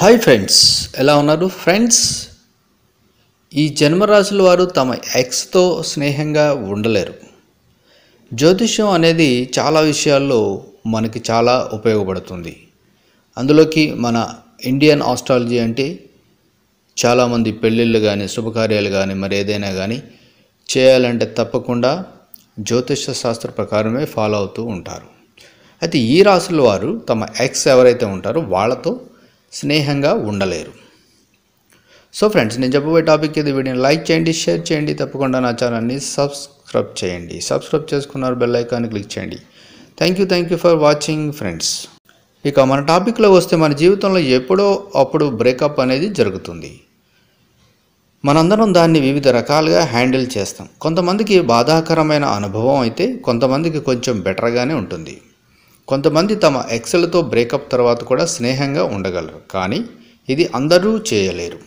hi friends ఎలా ఉన్నారు friends ఈ జన్మరాశుల వారు తమ ఎక్స్తో స్నేహంగా ఉండలేరు జ్యోతిష్యం అనేది చాలా విషయాల్లో మనకి చాలా ఉపయోగపడుతుంది అందులోకి మన ఇండియన్ ఆస్ట్రాలజీ అంటే చాలామంది పెళ్ళిళ్ళు కానీ శుభకార్యాలు కానీ మరి ఏదైనా కానీ చేయాలంటే తప్పకుండా జ్యోతిష శాస్త్ర ప్రకారమే ఫాలో అవుతూ ఉంటారు అయితే ఈ రాశుల వారు తమ ఎక్స్ ఎవరైతే ఉంటారో వాళ్ళతో స్నేహంగా ఉండలేరు సో ఫ్రెండ్స్ నేను చెప్పబోయే టాపిక్ ఇది వీడియోని లైక్ చేయండి షేర్ చేయండి తప్పకుండా నా ఛానల్ని సబ్స్క్రైబ్ చేయండి సబ్స్క్రైబ్ చేసుకున్నారు బెల్ ఐకాన్ని క్లిక్ చేయండి thank you thank you for watching friends ఇక మన టాపిక్లో వస్తే మన జీవితంలో ఎప్పుడో అప్పుడు బ్రేకప్ అనేది జరుగుతుంది మనందరం దాన్ని వివిధ రకాలుగా హ్యాండిల్ చేస్తాం కొంతమందికి బాధాకరమైన అనుభవం అయితే కొంతమందికి కొంచెం బెటర్గానే ఉంటుంది కొంతమంది తమ ఎక్సెల్తో బ్రేకప్ తర్వాత కూడా స్నేహంగా ఉండగలరు కానీ ఇది అందరూ చేయలేరు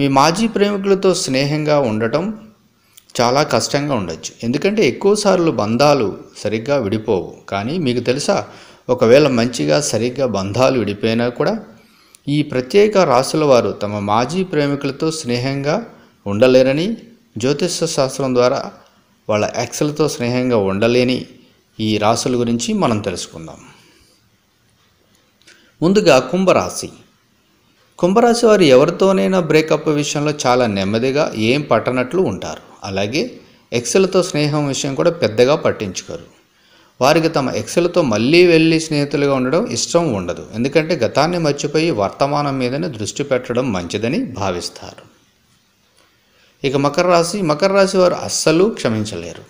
మీ మాజీ ప్రేమికులతో స్నేహంగా ఉండటం చాలా కష్టంగా ఉండొచ్చు ఎందుకంటే ఎక్కువసార్లు బంధాలు సరిగ్గా విడిపోవు కానీ మీకు తెలుసా ఒకవేళ మంచిగా సరిగ్గా బంధాలు విడిపోయినా కూడా ఈ ప్రత్యేక రాశుల వారు తమ మాజీ ప్రేమికులతో స్నేహంగా ఉండలేరని జ్యోతిష్య శాస్త్రం ద్వారా వాళ్ళ ఎక్సలతో స్నేహంగా ఉండలేని ఈ రాశుల గురించి మనం తెలుసుకుందాం ముందుగా కుంభరాశి కుంభరాశి వారు ఎవరితోనైనా బ్రేకప్ విషయంలో చాలా నెమ్మదిగా ఏం పట్టనట్లు ఉంటారు అలాగే ఎక్సెల్తో స్నేహం విషయం కూడా పెద్దగా పట్టించుకోరు వారికి తమ ఎక్సెల్తో మళ్ళీ వెళ్ళి స్నేహితులుగా ఉండడం ఇష్టం ఉండదు ఎందుకంటే గతాన్ని మర్చిపోయి వర్తమానం మీదనే దృష్టి పెట్టడం మంచిదని భావిస్తారు ఇక మకర రాశి మకర రాశి వారు అస్సలు క్షమించలేరు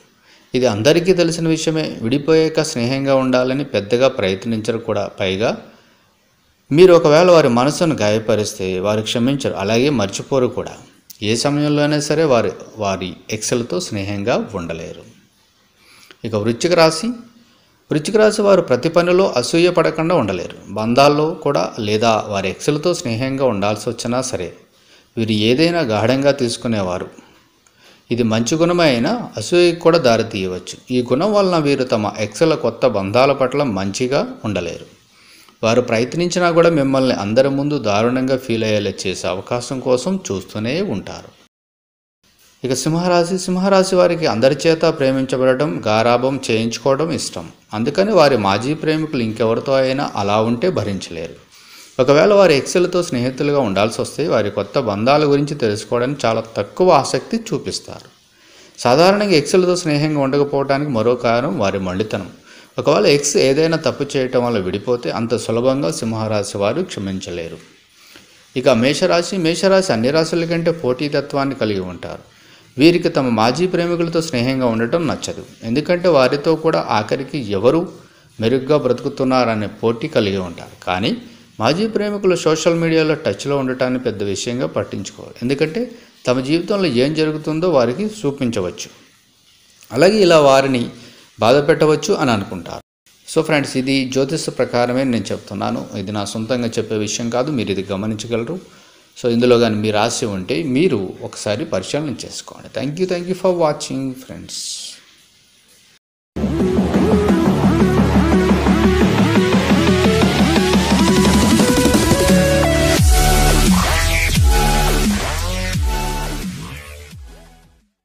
ఇది అందరికీ తెలిసిన విషయమే విడిపోయాక స్నేహంగా ఉండాలని పెద్దగా ప్రయత్నించరు కూడా పైగా మీరు ఒకవేళ వారి మనసును గాయపరిస్తే వారు క్షమించరు అలాగే మర్చిపోరు కూడా ఏ సమయంలోనే సరే వారి వారి ఎక్సలతో స్నేహంగా ఉండలేరు ఇక వృచ్చిక రాశి వృచ్చిక రాశి వారు ప్రతి పనిలో అసూయ పడకుండా ఉండలేరు బంధాల్లో కూడా లేదా వారి ఎక్సలతో స్నేహంగా ఉండాల్సి వచ్చినా సరే వీరు ఏదైనా గాఢంగా తీసుకునేవారు ఇది మంచి గుణమే అయినా అసూయకు కూడా దారితీయవచ్చు ఈ గుణం వలన వీరు తమ ఎక్సల కొత్త బంధాల పట్ల మంచిగా ఉండలేరు వారు ప్రయత్నించినా కూడా మిమ్మల్ని అందరి ముందు దారుణంగా ఫీల్ అయ్యేలా చేసే అవకాశం కోసం చూస్తూనే ఉంటారు ఇక సింహరాశి సింహరాశి వారికి అందరి చేత ప్రేమించబడటం గారాభం చేయించుకోవడం ఇష్టం అందుకని వారి మాజీ ప్రేమికులు ఇంకెవరితో అయినా అలా ఉంటే భరించలేరు ఒకవేళ వారు ఎక్సెల్తో స్నేహితులుగా ఉండాల్సి వస్తే వారి కొత్త బంధాల గురించి తెలుసుకోవడానికి చాలా తక్కువ ఆసక్తి చూపిస్తారు సాధారణంగా ఎక్సెల్తో స్నేహంగా ఉండకపోవడానికి మరో కారణం వారి మండితనం ఒకవేళ ఎక్స్ ఏదైనా తప్పు చేయటం వల్ల విడిపోతే అంత సులభంగా సింహరాశి వారు క్షమించలేరు ఇక మేషరాశి మేషరాశి అన్ని రాశుల కంటే పోటీతత్వాన్ని కలిగి ఉంటారు వీరికి తమ మాజీ ప్రేమికులతో స్నేహంగా ఉండటం నచ్చదు ఎందుకంటే వారితో కూడా ఆఖరికి ఎవరు మెరుగ్గా బ్రతుకుతున్నారనే పోటీ కలిగి ఉంటారు కానీ మాజీ ప్రేమికులు సోషల్ మీడియాలో టచ్లో ఉండటాన్ని పెద్ద విషయంగా పట్టించుకోవాలి ఎందుకంటే తమ జీవితంలో ఏం జరుగుతుందో వారికి చూపించవచ్చు అలాగే ఇలా వారిని బాధ పెట్టవచ్చు అని అనుకుంటారు సో ఫ్రెండ్స్ ఇది జ్యోతిష ప్రకారమే నేను చెప్తున్నాను ఇది నా సొంతంగా చెప్పే విషయం కాదు మీరు ఇది గమనించగలరు సో ఇందులో కానీ మీరు ఆశ ఉంటే మీరు ఒకసారి పరిశీలన చేసుకోండి thank you thank you for watching friends